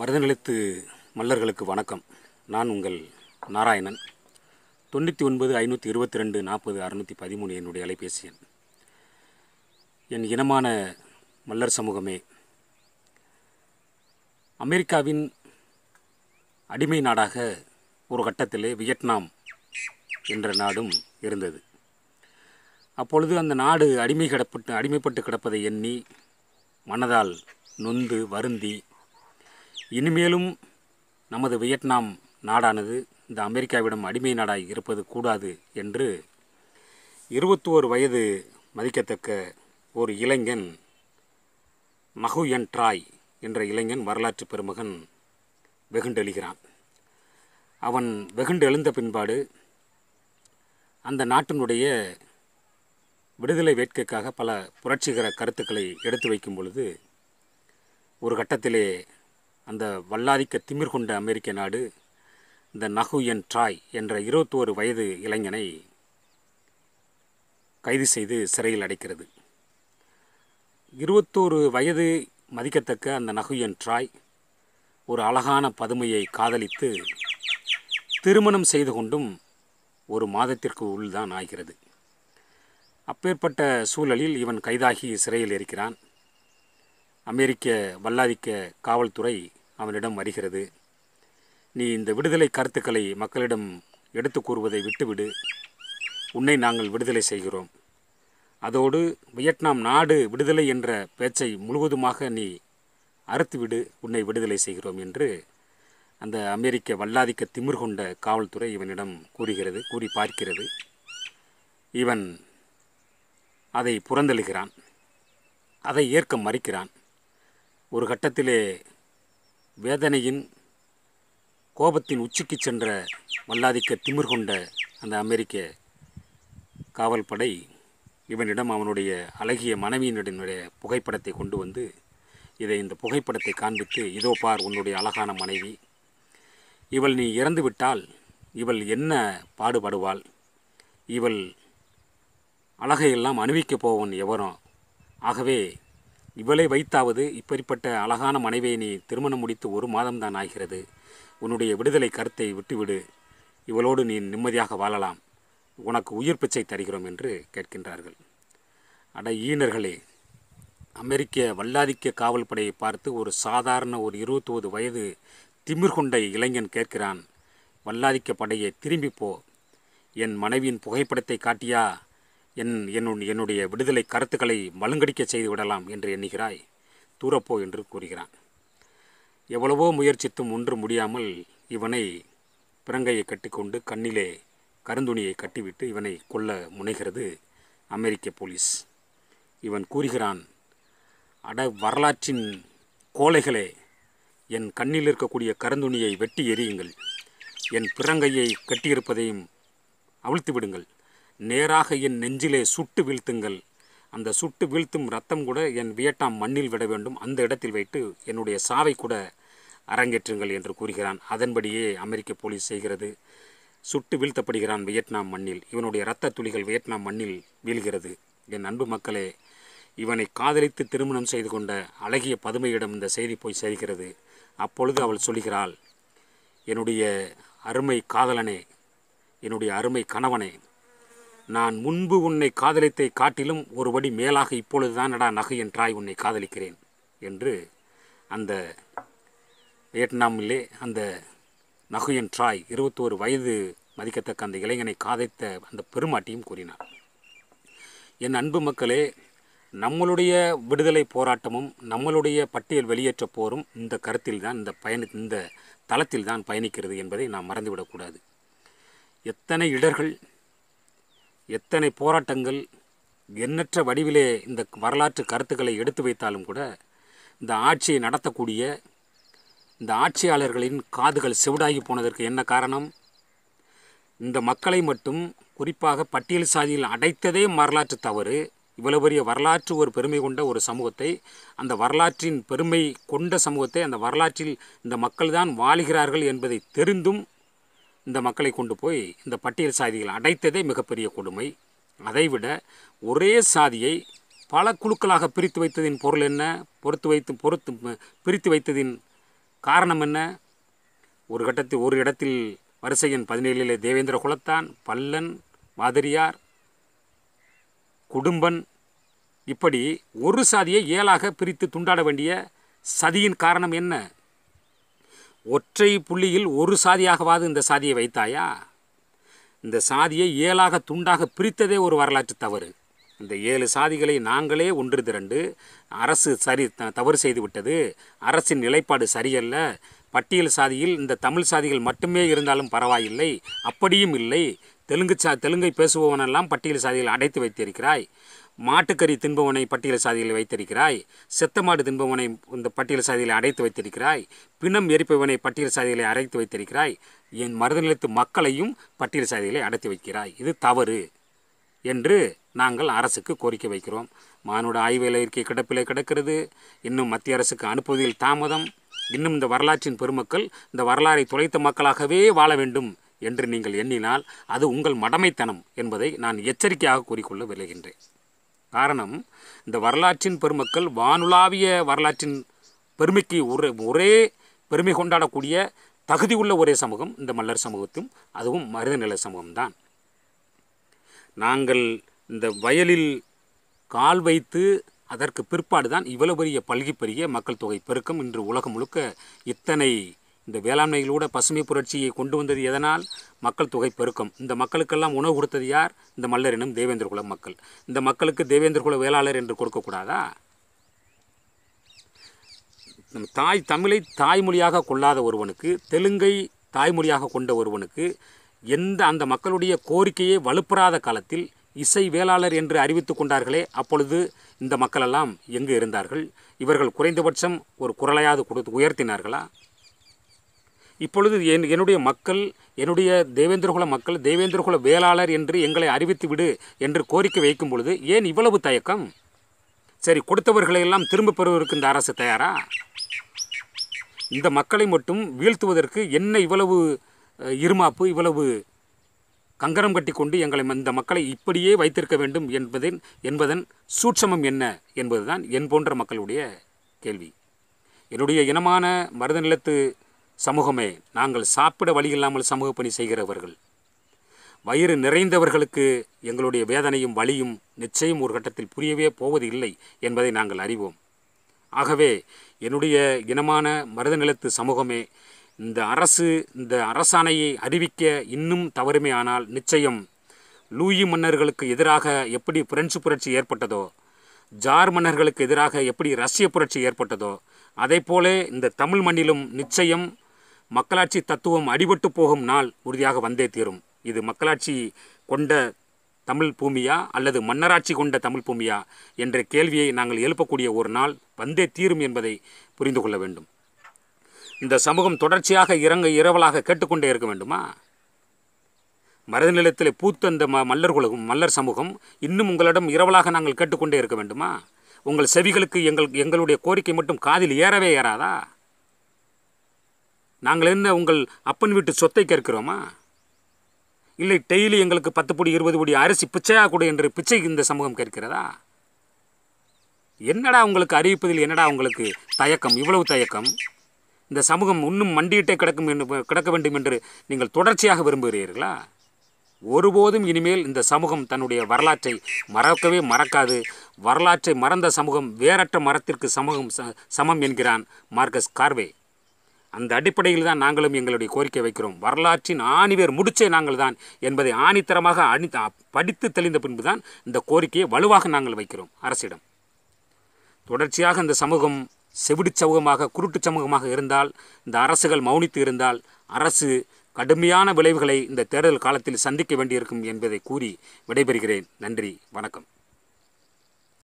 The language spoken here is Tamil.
மருதநிலத்து மல்லர்களுக்கு வணக்கம் நான் உங்கள் நாராயணன் தொண்ணூற்றி ஒன்பது ஐநூற்றி இருபத்தி ரெண்டு நாற்பது அறுநூற்றி பதிமூணு என்னுடைய அலைபேசி எண் என் இனமான மல்லர் சமூகமே அமெரிக்காவின் அடிமை நாடாக ஒரு கட்டத்திலே வியட்நாம் என்ற நாடும் இருந்தது அப்பொழுது அந்த நாடு அடிமை கிடப்பட்டு அடிமைப்பட்டு கிடப்பதை எண்ணி மனதால் நொந்து வருந்தி இனிமேலும் நமது வியட்நாம் நாடானது இந்த அமெரிக்காவிடம் அடிமை நாடாக இருப்பது கூடாது என்று இருபத்தோரு வயது மதிக்கத்தக்க ஒரு இளைஞன் என் ட்ராய் என்ற இளைஞன் வரலாற்று பெருமகன் வெகுண்டெழுகிறான் அவன் வெகுண்டு எழுந்த பின்பாடு அந்த நாட்டினுடைய விடுதலை வேட்கைக்காக பல புரட்சிகர கருத்துக்களை எடுத்து வைக்கும் பொழுது ஒரு கட்டத்திலே அந்த வல்லாதிக்க திமிர் கொண்ட அமெரிக்க நாடு இந்த நகு என் ட்ராய் என்ற இருபத்தோரு வயது இளைஞனை கைது செய்து சிறையில் அடைக்கிறது இருபத்தோரு வயது மதிக்கத்தக்க அந்த நகு என் ட்ராய் ஒரு அழகான பதுமையை காதலித்து திருமணம் செய்து கொண்டும் ஒரு மாதத்திற்கு உள்தான் ஆகிறது அப்பேற்பட்ட சூழலில் இவன் கைதாகி சிறையில் இருக்கிறான் அமெரிக்க வல்லாதிக்க காவல்துறை அவனிடம் வருகிறது நீ இந்த விடுதலை கருத்துக்களை மக்களிடம் எடுத்து கூறுவதை விட்டுவிடு உன்னை நாங்கள் விடுதலை செய்கிறோம் அதோடு வியட்நாம் நாடு விடுதலை என்ற பேச்சை முழுவதுமாக நீ அறுத்துவிடு உன்னை விடுதலை செய்கிறோம் என்று அந்த அமெரிக்க வல்லாதிக்க திமிர் கொண்ட காவல்துறை இவனிடம் கூறுகிறது கூறி பார்க்கிறது இவன் அதை புறந்தழுகிறான் அதை ஏற்க மறுக்கிறான் ஒரு கட்டத்திலே வேதனையின் கோபத்தின் உச்சிக்கு சென்ற வல்லாதிக்க திமிர் கொண்ட அந்த அமெரிக்க காவல் படை இவனிடம் அவனுடைய அழகிய மனைவியினுடைய புகைப்படத்தை கொண்டு வந்து இதை இந்த புகைப்படத்தை காண்பித்து இதோ பார் உன்னுடைய அழகான மனைவி இவள் நீ இறந்துவிட்டால் இவள் என்ன பாடுபடுவாள் இவள் அழகையெல்லாம் அணிவிக்கப் போவன் எவரும் ஆகவே இவளை வைத்தாவது இப்படிப்பட்ட அழகான மனைவியை நீ திருமணம் முடித்து ஒரு மாதம்தான் ஆகிறது உன்னுடைய விடுதலை கருத்தை விட்டுவிடு இவளோடு நீ நிம்மதியாக வாழலாம் உனக்கு உயிர் பிச்சை தருகிறோம் என்று கேட்கின்றார்கள் அட ஈனர்களே அமெரிக்க வல்லாதிக்க காவல் படையை பார்த்து ஒரு சாதாரண ஒரு இருபத்தோது வயது திமிர் கொண்ட இளைஞன் கேட்கிறான் வல்லாதிக்க படையை திரும்பிப்போ போ என் மனைவியின் புகைப்படத்தை காட்டியா என் என்னுடைய விடுதலை கருத்துக்களை மலுங்கடிக்க செய்து விடலாம் என்று எண்ணுகிறாய் தூரப்போ என்று கூறுகிறான் எவ்வளவோ முயற்சித்தும் ஒன்று முடியாமல் இவனை பிறங்கையை கட்டிக்கொண்டு கண்ணிலே கருந்துணியை கட்டிவிட்டு இவனை கொல்ல முனைகிறது அமெரிக்க போலீஸ் இவன் கூறுகிறான் அட வரலாற்றின் கோலைகளே என் கண்ணில் இருக்கக்கூடிய கருந்துணியை வெட்டி எறியுங்கள் என் பிறங்கையை கட்டியிருப்பதையும் அவிழ்த்து விடுங்கள் நேராக என் நெஞ்சிலே சுட்டு வீழ்த்துங்கள் அந்த சுட்டு வீழ்த்தும் ரத்தம் கூட என் வியட்நாம் மண்ணில் விட வேண்டும் அந்த இடத்தில் வைத்து என்னுடைய சாவை கூட அரங்கேற்றுங்கள் என்று கூறுகிறான் அதன்படியே அமெரிக்க போலீஸ் செய்கிறது சுட்டு வீழ்த்தப்படுகிறான் வியட்நாம் மண்ணில் இவனுடைய இரத்த துளிகள் வியட்நாம் மண்ணில் வீழ்கிறது என் அன்பு மக்களே இவனை காதலித்து திருமணம் செய்து கொண்ட அழகிய பதுமையிடம் இந்த செய்தி போய் சேர்கிறது அப்பொழுது அவள் சொல்கிறாள் என்னுடைய அருமை காதலனே என்னுடைய அருமை கணவனே நான் முன்பு உன்னை காதலித்தை காட்டிலும் ஒருபடி மேலாக இப்பொழுதுதான் நடா நகை என்றாய் உன்னை காதலிக்கிறேன் என்று அந்த வியட்நாமிலே அந்த நகுயன் ட்ராய் இருபத்தோரு வயது மதிக்கத்தக்க அந்த இளைஞனை காதைத்த அந்த பெருமாட்டியும் கூறினார் என் அன்பு மக்களே நம்மளுடைய விடுதலை போராட்டமும் நம்மளுடைய பட்டியல் வெளியேற்ற போரும் இந்த கருத்தில் தான் இந்த பயணி இந்த தளத்தில் தான் பயணிக்கிறது என்பதை நாம் மறந்துவிடக்கூடாது எத்தனை இடர்கள் எத்தனை போராட்டங்கள் எண்ணற்ற வடிவிலே இந்த வரலாற்று கருத்துக்களை எடுத்து வைத்தாலும் கூட இந்த ஆட்சியை நடத்தக்கூடிய இந்த ஆட்சியாளர்களின் காதுகள் செவிடாகி போனதற்கு என்ன காரணம் இந்த மக்களை மட்டும் குறிப்பாக பட்டியல் சாதியில் அடைத்ததே வரலாற்று தவறு இவ்வளவு பெரிய வரலாற்று ஒரு பெருமை கொண்ட ஒரு சமூகத்தை அந்த வரலாற்றின் பெருமை கொண்ட சமூகத்தை அந்த வரலாற்றில் இந்த மக்கள்தான் வாழுகிறார்கள் என்பதை தெரிந்தும் இந்த மக்களை கொண்டு போய் இந்த பட்டியல் சாதிகள் அடைத்ததே மிகப்பெரிய கொடுமை அதைவிட ஒரே சாதியை பல குழுக்களாக பிரித்து வைத்ததின் பொருள் என்ன பொறுத்து வைத்து பொறுத்து பிரித்து வைத்ததின் காரணம் என்ன ஒரு கட்டத்தில் ஒரு இடத்தில் வரிசையின் பதினேழிலே தேவேந்திர குலத்தான் பல்லன் மாதிரியார் குடும்பன் இப்படி ஒரு சாதியை ஏழாக பிரித்து துண்டாட வேண்டிய சதியின் காரணம் என்ன ஒற்றை புள்ளியில் ஒரு சாதியாகவாது இந்த சாதியை வைத்தாயா இந்த சாதியை ஏழாக துண்டாக பிரித்ததே ஒரு வரலாற்று தவறு இந்த ஏழு சாதிகளை நாங்களே ஒன்று திரண்டு அரசு சரி தவறு செய்துவிட்டது அரசின் நிலைப்பாடு சரியல்ல பட்டியல் சாதியில் இந்த தமிழ் சாதிகள் மட்டுமே இருந்தாலும் பரவாயில்லை அப்படியும் இல்லை தெலுங்கு சா தெலுங்கை பேசுபவனெல்லாம் பட்டியல் சாதியில் அடைத்து வைத்திருக்கிறாய் மாட்டுக்கறி தின்பவனை பட்டியல் சாதியில் வைத்திருக்கிறாய் செத்த மாடு தின்பவனை இந்த பட்டியல் சாதியில் அடைத்து வைத்திருக்கிறாய் பிணம் எரிப்பவனை பட்டியல் சாதியில் அடைத்து வைத்திருக்கிறாய் என் மருதநிலத்து மக்களையும் பட்டியல் சாதியில் அடைத்து வைக்கிறாய் இது தவறு என்று நாங்கள் அரசுக்கு கோரிக்கை வைக்கிறோம் மானுட ஆய்வு இலக்கை கிடப்பிலே கிடக்கிறது இன்னும் மத்திய அரசுக்கு அனுப்புவதில் தாமதம் இன்னும் இந்த வரலாற்றின் பெருமக்கள் இந்த வரலாறை துளைத்த மக்களாகவே வாழ வேண்டும் என்று நீங்கள் எண்ணினால் அது உங்கள் மடமைத்தனம் என்பதை நான் எச்சரிக்கையாக கூறிக்கொள்ள விளைகின்றேன் காரணம் இந்த வரலாற்றின் பெருமக்கள் வானுலாவிய வரலாற்றின் பெருமைக்கு ஒரே ஒரே பெருமை கொண்டாடக்கூடிய தகுதி உள்ள ஒரே சமூகம் இந்த மல்லர் சமூகத்தும் அதுவும் மனிதநிலை சமூகம்தான் நாங்கள் இந்த வயலில் கால் வைத்து அதற்கு பிற்பாடு தான் இவ்வளவு பெரிய பல்கி பெரிய மக்கள் தொகை பெருக்கம் இன்று உலகம் முழுக்க இத்தனை இந்த வேளாண்மைகளோட பசுமை புரட்சியை கொண்டு வந்தது எதனால் மக்கள் தொகை பெருக்கம் இந்த மக்களுக்கெல்லாம் உணவு கொடுத்தது யார் இந்த மல்லரினும் தேவேந்திர குல மக்கள் இந்த மக்களுக்கு தேவேந்திர குல வேளாளர் என்று கொடுக்கக்கூடாதா நம் தாய் தமிழை தாய்மொழியாக கொள்ளாத ஒருவனுக்கு தெலுங்கை தாய்மொழியாக கொண்ட ஒருவனுக்கு எந்த அந்த மக்களுடைய கோரிக்கையை வலுப்பெறாத காலத்தில் இசை வேளாளர் என்று அறிவித்து கொண்டார்களே அப்பொழுது இந்த மக்களெல்லாம் எங்கு இருந்தார்கள் இவர்கள் குறைந்தபட்சம் ஒரு குரலையாவது கொடுத்து உயர்த்தினார்களா இப்பொழுது என் என்னுடைய மக்கள் என்னுடைய தேவேந்திரகுல மக்கள் தேவேந்திரகுல வேளாளர் என்று எங்களை அறிவித்து விடு என்று கோரிக்கை வைக்கும் பொழுது ஏன் இவ்வளவு தயக்கம் சரி கொடுத்தவர்களை எல்லாம் திரும்ப பெறுவதற்கு இந்த அரசு தயாரா இந்த மக்களை மட்டும் வீழ்த்துவதற்கு என்ன இவ்வளவு இருமாப்பு இவ்வளவு கங்கரம் கட்டி கொண்டு எங்களை இந்த மக்களை இப்படியே வைத்திருக்க வேண்டும் என்பதின் என்பதன் சூட்சமம் என்ன என்பதுதான் என் போன்ற மக்களுடைய கேள்வி என்னுடைய இனமான மருத நிலத்து சமூகமே நாங்கள் சாப்பிட வழி இல்லாமல் சமூக பணி செய்கிறவர்கள் வயிறு நிறைந்தவர்களுக்கு எங்களுடைய வேதனையும் வழியும் நிச்சயம் ஒரு கட்டத்தில் புரியவே போவது இல்லை என்பதை நாங்கள் அறிவோம் ஆகவே என்னுடைய இனமான மருத நிலத்து சமூகமே இந்த அரசு இந்த அரசாணையை அறிவிக்க இன்னும் தவறுமையானால் நிச்சயம் லூயி மன்னர்களுக்கு எதிராக எப்படி பிரெஞ்சு புரட்சி ஏற்பட்டதோ ஜார் மன்னர்களுக்கு எதிராக எப்படி ரஷ்ய புரட்சி ஏற்பட்டதோ அதே போலே இந்த தமிழ் மண்ணிலும் நிச்சயம் மக்களாட்சி தத்துவம் அடிபட்டு போகும் நாள் உறுதியாக வந்தே தீரும் இது மக்களாட்சி கொண்ட தமிழ் பூமியா அல்லது மன்னராட்சி கொண்ட தமிழ் பூமியா என்ற கேள்வியை நாங்கள் எழுப்பக்கூடிய ஒரு நாள் வந்தே தீரும் என்பதை புரிந்து கொள்ள வேண்டும் இந்த சமூகம் தொடர்ச்சியாக இறங்க இரவலாக கேட்டுக்கொண்டே இருக்க வேண்டுமா மரத நிலத்தில் பூத்த இந்த ம மல்லர்களும் மல்லர் சமூகம் இன்னும் உங்களிடம் இரவலாக நாங்கள் கேட்டுக்கொண்டே இருக்க வேண்டுமா உங்கள் செவிகளுக்கு எங்கள் எங்களுடைய கோரிக்கை மட்டும் காதில் ஏறவே ஏறாதா நாங்கள் என்ன உங்கள் அப்பன் வீட்டு சொத்தை கேட்கிறோமா இல்லை டெய்லி எங்களுக்கு பத்து புடி இருபது புடி அரிசி பிச்சையாக கூட என்று பிச்சை இந்த சமூகம் கேட்கிறதா என்னடா உங்களுக்கு அறிவிப்பதில் என்னடா உங்களுக்கு தயக்கம் இவ்வளவு தயக்கம் இந்த சமூகம் இன்னும் மண்டியிட்டே கிடக்கும் என்று கிடக்க வேண்டும் என்று நீங்கள் தொடர்ச்சியாக விரும்புகிறீர்களா ஒருபோதும் இனிமேல் இந்த சமூகம் தன்னுடைய வரலாற்றை மறக்கவே மறக்காது வரலாற்றை மறந்த சமூகம் வேறற்ற மரத்திற்கு சமூகம் சமம் என்கிறான் மார்க்கஸ் கார்வே அந்த அடிப்படையில் தான் நாங்களும் எங்களுடைய கோரிக்கை வைக்கிறோம் வரலாற்றின் ஆணிவேர் முடிச்சே நாங்கள் தான் என்பதை ஆணித்தரமாக அணி படித்து தெளிந்த பின்பு தான் இந்த கோரிக்கையை வலுவாக நாங்கள் வைக்கிறோம் அரசிடம் தொடர்ச்சியாக இந்த சமூகம் செவிடு சமூகமாக குருட்டு சமூகமாக இருந்தால் இந்த அரசுகள் மௌனித்து இருந்தால் அரசு கடுமையான விளைவுகளை இந்த தேர்தல் காலத்தில் சந்திக்க வேண்டியிருக்கும் என்பதை கூறி விடைபெறுகிறேன் நன்றி வணக்கம்